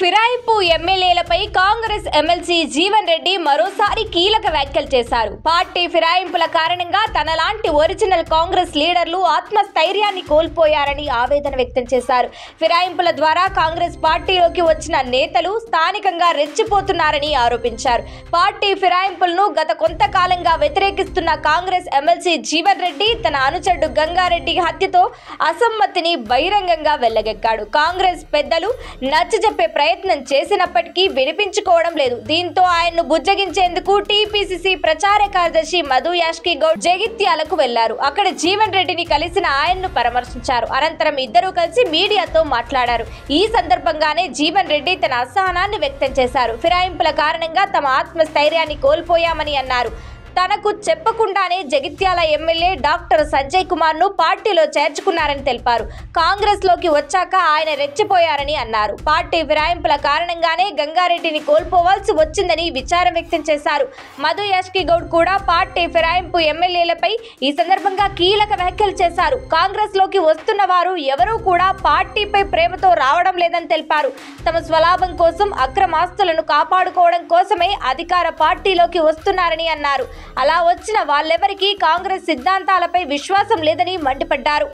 ఫిరాయింపు ఎమ్మెల్యేలపై కాంగ్రెస్ ఎమ్మెల్సీ జీవన్ రెడ్డి మరోసారి కీలక వ్యాఖ్యలు చేశారు పార్టీ ఫిరాయింపుల కారణంగా తనలాంటి ఒరిజినల్ కాంగ్రెస్ లీడర్లు ఆత్మస్థైర్యాన్ని కోల్పోయారని ఆవేదన వ్యక్తం చేశారు ఫిరాయింపుల ద్వారా కాంగ్రెస్ పార్టీలోకి వచ్చిన నేతలు స్థానికంగా రెచ్చిపోతున్నారని ఆరోపించారు పార్టీ ఫిరాయింపులను గత కొంతకాలంగా వ్యతిరేకిస్తున్న కాంగ్రెస్ ఎమ్మెల్సీ జీవన్ రెడ్డి తన అనుచరుడు గంగారెడ్డి హత్యతో అసమ్మతిని బహిరంగంగా వెళ్లగెక్కాడు కాంగ్రెస్ పెద్దలు నచ్చజెప్పే ప్రయత్నం చేసినప్పటికీ వినిపించుకోవడం లేదు దీంతో ఆయన్ను బుజ్జగించేందుకు టీపీసీసీ ప్రచార కార్యదర్శి మధు యాష్కి గౌడ్ జగిత్యాలకు వెళ్లారు అక్కడ జీవన్ రెడ్డిని కలిసిన ఆయన్ను పరామర్శించారు అనంతరం ఇద్దరూ కలిసి మీడియాతో మాట్లాడారు ఈ సందర్భంగానే జీవన్ రెడ్డి తన అసహనాన్ని వ్యక్తం చేశారు ఫిరాయింపుల కారణంగా తమ ఆత్మస్థైర్యాన్ని కోల్పోయామని అన్నారు తనకు చెప్పకుండానే జగిత్యాల ఎమ్మెల్యే డాక్టర్ సంజయ్ కుమార్ ను పార్టీలో చేర్చుకున్నారని తెలిపారు కాంగ్రెస్ లోకి వచ్చాక ఆయన రెచ్చిపోయారని అన్నారు పార్టీ ఫిరాయింపుల కారణంగానే గంగారెడ్డిని కోల్పోవాల్సి వచ్చిందని విచారం వ్యక్తం చేశారు మధు గౌడ్ కూడా పార్టీ ఫిరాయింపు ఎమ్మెల్యేలపై ఈ సందర్భంగా కీలక వ్యాఖ్యలు చేశారు కాంగ్రెస్ లోకి వస్తున్న వారు ఎవరూ కూడా పార్టీపై ప్రేమతో రావడం లేదని తెలిపారు తమ స్వలాభం కోసం అక్రమాస్తులను కాపాడుకోవడం కోసమే అధికార పార్టీలోకి వస్తున్నారని అన్నారు అలా వచ్చిన వాళ్ళెవరికీ కాంగ్రెస్ సిద్ధాంతాలపై విశ్వాసం లేదని మండిపడ్డారు